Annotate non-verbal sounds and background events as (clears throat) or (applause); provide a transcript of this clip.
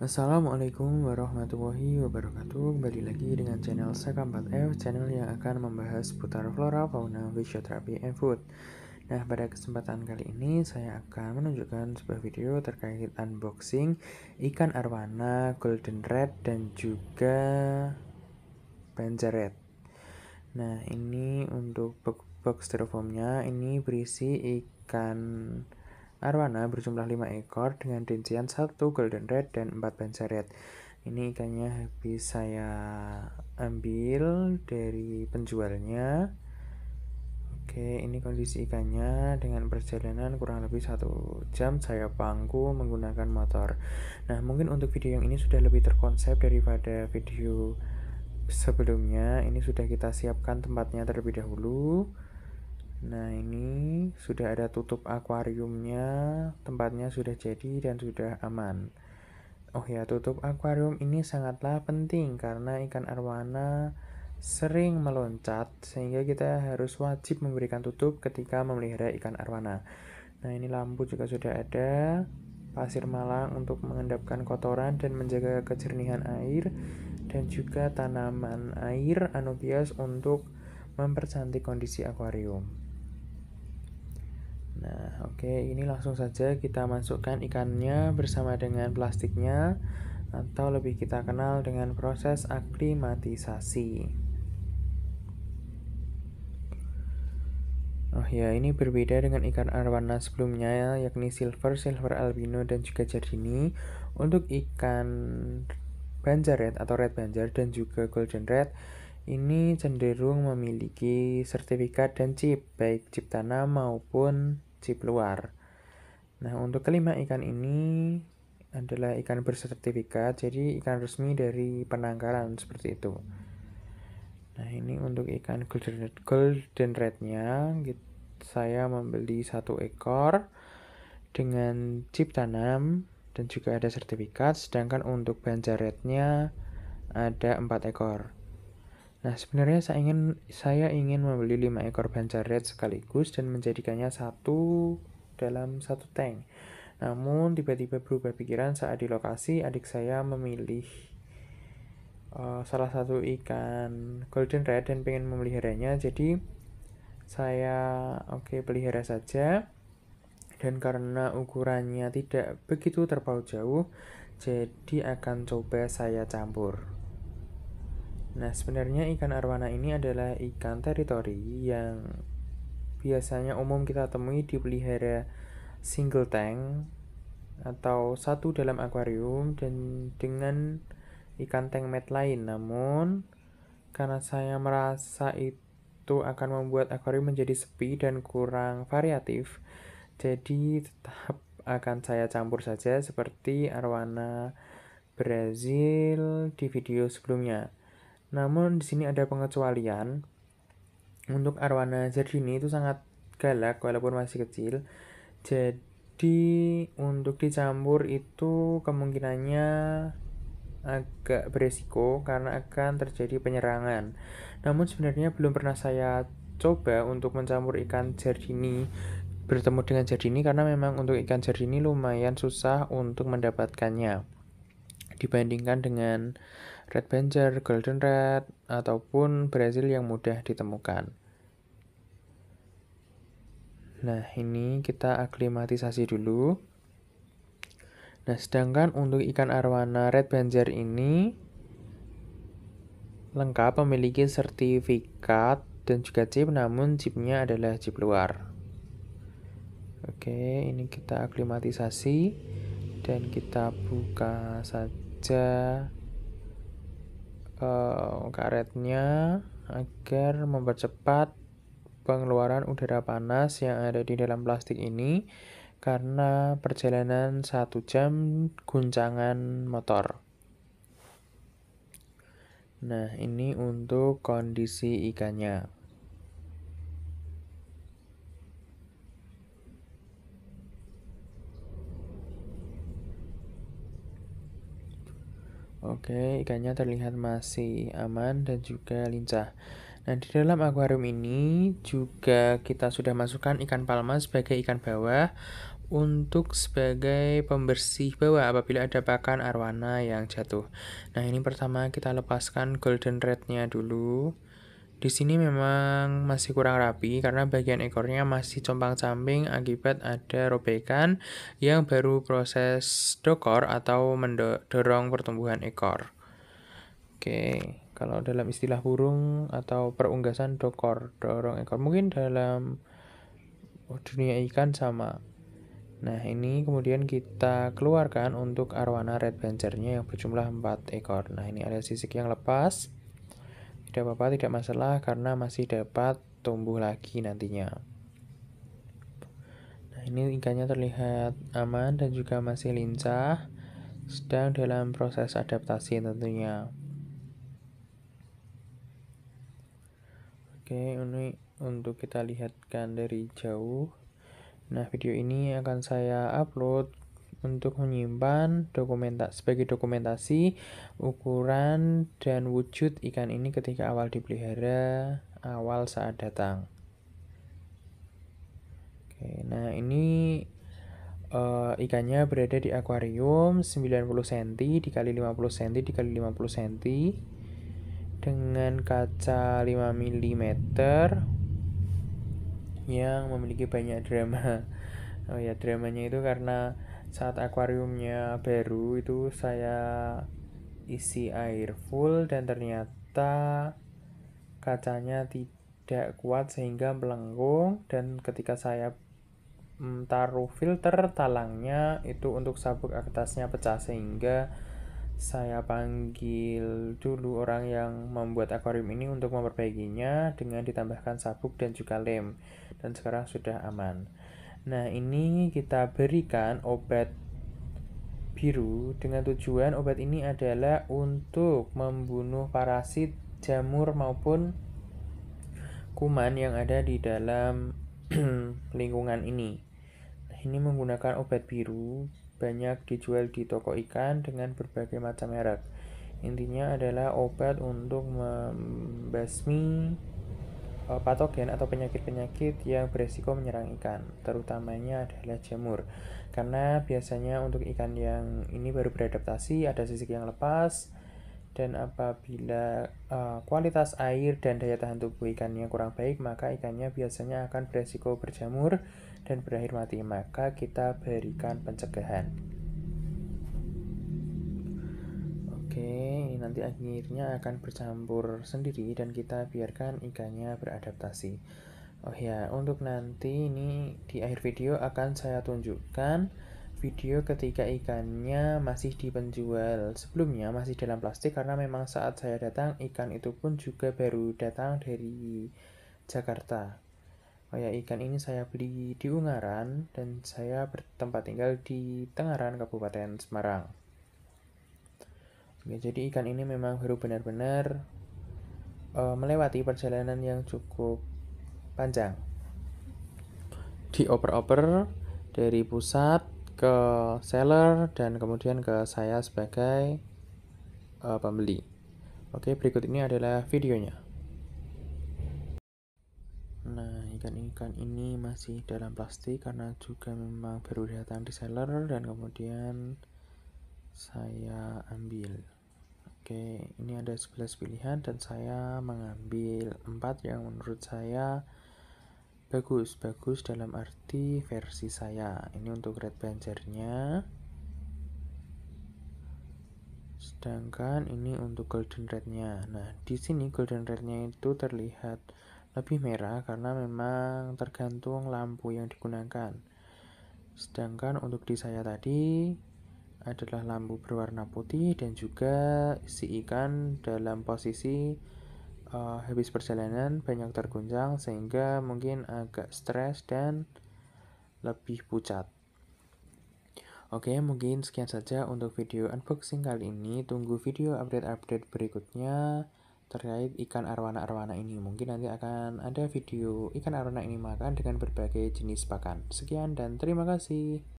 Assalamualaikum warahmatullahi wabarakatuh Kembali lagi dengan channel Saka 4F Channel yang akan membahas putar flora, fauna, fisioterapi, and food Nah pada kesempatan kali ini saya akan menunjukkan sebuah video terkait unboxing Ikan arwana, golden red, dan juga panjaret Nah ini untuk box styrofoamnya ini berisi ikan Arwana berjumlah 5 ekor dengan rincian 1 golden red dan 4 banjar red. Ini ikannya habis saya ambil dari penjualnya. Oke, ini kondisi ikannya dengan perjalanan kurang lebih satu jam saya pangku menggunakan motor. Nah, mungkin untuk video yang ini sudah lebih terkonsep daripada video sebelumnya. Ini sudah kita siapkan tempatnya terlebih dahulu. Nah, ini sudah ada tutup akuariumnya, tempatnya sudah jadi dan sudah aman. Oh ya, tutup akuarium ini sangatlah penting karena ikan arwana sering meloncat sehingga kita harus wajib memberikan tutup ketika memelihara ikan arwana. Nah, ini lampu juga sudah ada, pasir malang untuk mengendapkan kotoran dan menjaga kejernihan air dan juga tanaman air anubias untuk mempercantik kondisi akuarium. Nah, oke, okay, ini langsung saja kita masukkan ikannya bersama dengan plastiknya atau lebih kita kenal dengan proses aklimatisasi. Oh ya, ini berbeda dengan ikan arwana sebelumnya ya, yakni silver, silver albino dan juga jardini. Untuk ikan banjar red atau red banjar dan juga golden red ini cenderung memiliki sertifikat dan chip baik chip tanah maupun chip luar. Nah, untuk kelima ikan ini adalah ikan bersertifikat, jadi ikan resmi dari penangkaran seperti itu. Nah, ini untuk ikan golden, golden rednya, saya membeli satu ekor dengan chip tanam dan juga ada sertifikat, sedangkan untuk banjaretnya ada empat ekor. Nah, sebenarnya saya ingin saya ingin membeli 5 ekor panca sekaligus dan menjadikannya satu dalam satu tank. Namun tiba-tiba berubah pikiran saat di lokasi adik saya memilih uh, salah satu ikan golden red dan pengen memeliharanya. Jadi saya oke okay, pelihara saja. Dan karena ukurannya tidak begitu terpaut jauh, jadi akan coba saya campur. Nah, sebenarnya ikan arwana ini adalah ikan teritori yang biasanya umum kita temui di pelihara single tank atau satu dalam akuarium dan dengan ikan tank mat lain. Namun, karena saya merasa itu akan membuat akuarium menjadi sepi dan kurang variatif, jadi tetap akan saya campur saja seperti arwana Brazil di video sebelumnya. Namun di sini ada pengecualian. Untuk arwana Zardini itu sangat galak walaupun masih kecil. Jadi untuk dicampur itu kemungkinannya agak beresiko karena akan terjadi penyerangan. Namun sebenarnya belum pernah saya coba untuk mencampur ikan jardini bertemu dengan jardini karena memang untuk ikan jardini lumayan susah untuk mendapatkannya dibandingkan dengan Red banjar, Golden Red, ataupun Brazil yang mudah ditemukan. Nah, ini kita aklimatisasi dulu. Nah, sedangkan untuk ikan arwana Red banjar ini lengkap memiliki sertifikat dan juga chip, namun chipnya adalah chip luar. Oke, ini kita aklimatisasi dan kita buka saja uh, karetnya agar mempercepat pengeluaran udara panas yang ada di dalam plastik ini karena perjalanan satu jam guncangan motor. Nah, ini untuk kondisi ikannya. Oke, ikannya terlihat masih aman dan juga lincah. Nah, di dalam akuarium ini juga kita sudah masukkan ikan palma sebagai ikan bawah untuk sebagai pembersih bawah apabila ada pakan arwana yang jatuh. Nah, ini pertama kita lepaskan golden rednya dulu. Di sini memang masih kurang rapi karena bagian ekornya masih compang-camping akibat ada robekan yang baru proses dokor atau mendorong pertumbuhan ekor. Oke, kalau dalam istilah burung atau perunggasan dokor, dorong ekor. Mungkin dalam dunia ikan sama. Nah, ini kemudian kita keluarkan untuk arwana red bancernya yang berjumlah 4 ekor. Nah, ini ada sisik yang lepas tidak apa-apa, tidak masalah karena masih dapat tumbuh lagi nantinya. Nah, ini ikannya terlihat aman dan juga masih lincah, sedang dalam proses adaptasi tentunya. Oke, ini untuk kita lihatkan dari jauh. Nah, video ini akan saya upload untuk menyimpan dokumenta sebagai dokumentasi ukuran dan wujud ikan ini ketika awal dipelihara, awal saat datang. Oke, nah ini uh, ikannya berada di akuarium 90 cm dikali 50 cm dikali 50 cm dengan kaca 5 mm yang memiliki banyak drama. Oh ya, dramanya itu karena saat akuariumnya baru itu saya isi air full dan ternyata kacanya tidak kuat sehingga melengkung dan ketika saya mm, taruh filter talangnya itu untuk sabuk atasnya pecah sehingga saya panggil dulu orang yang membuat akuarium ini untuk memperbaikinya dengan ditambahkan sabuk dan juga lem dan sekarang sudah aman. Nah, ini kita berikan obat biru dengan tujuan obat ini adalah untuk membunuh parasit, jamur maupun kuman yang ada di dalam (clears throat) lingkungan ini. Ini menggunakan obat biru banyak dijual di toko ikan dengan berbagai macam merek. Intinya adalah obat untuk membasmi Eh, patogen atau penyakit-penyakit yang beresiko menyerang ikan, terutamanya adalah jamur. Karena biasanya untuk ikan yang ini baru beradaptasi, ada sisik yang lepas, dan apabila uh, kualitas air dan daya tahan tubuh ikannya kurang baik, maka ikannya biasanya akan beresiko berjamur dan berakhir mati. Maka kita berikan pencegahan. nanti akhirnya akan bercampur sendiri dan kita biarkan ikannya beradaptasi oh ya untuk nanti ini di akhir video akan saya tunjukkan video ketika ikannya masih di penjual sebelumnya masih dalam plastik karena memang saat saya datang ikan itu pun juga baru datang dari Jakarta Oh ya, ikan ini saya beli di Ungaran dan saya bertempat tinggal di Tengaran, Kabupaten Semarang. Ya, jadi ikan ini memang baru benar-benar uh, melewati perjalanan yang cukup panjang. Dioper-oper dari pusat ke seller dan kemudian ke saya sebagai uh, pembeli. Oke, berikut ini adalah videonya. Nah, ikan-ikan ini masih dalam plastik karena juga memang baru datang di seller dan kemudian saya ambil. Oke, ini ada 11 pilihan dan saya mengambil 4 yang menurut saya bagus. Bagus dalam arti versi saya. Ini untuk red banjarnya. Sedangkan ini untuk golden rednya. Nah, di sini golden rednya itu terlihat lebih merah karena memang tergantung lampu yang digunakan. Sedangkan untuk di saya tadi adalah lampu berwarna putih dan juga si ikan dalam posisi uh, habis perjalanan banyak terguncang sehingga mungkin agak stres dan lebih pucat. Oke, mungkin sekian saja untuk video unboxing kali ini. Tunggu video update-update berikutnya terkait ikan arwana-arwana ini. Mungkin nanti akan ada video ikan arwana ini makan dengan berbagai jenis pakan. Sekian dan terima kasih.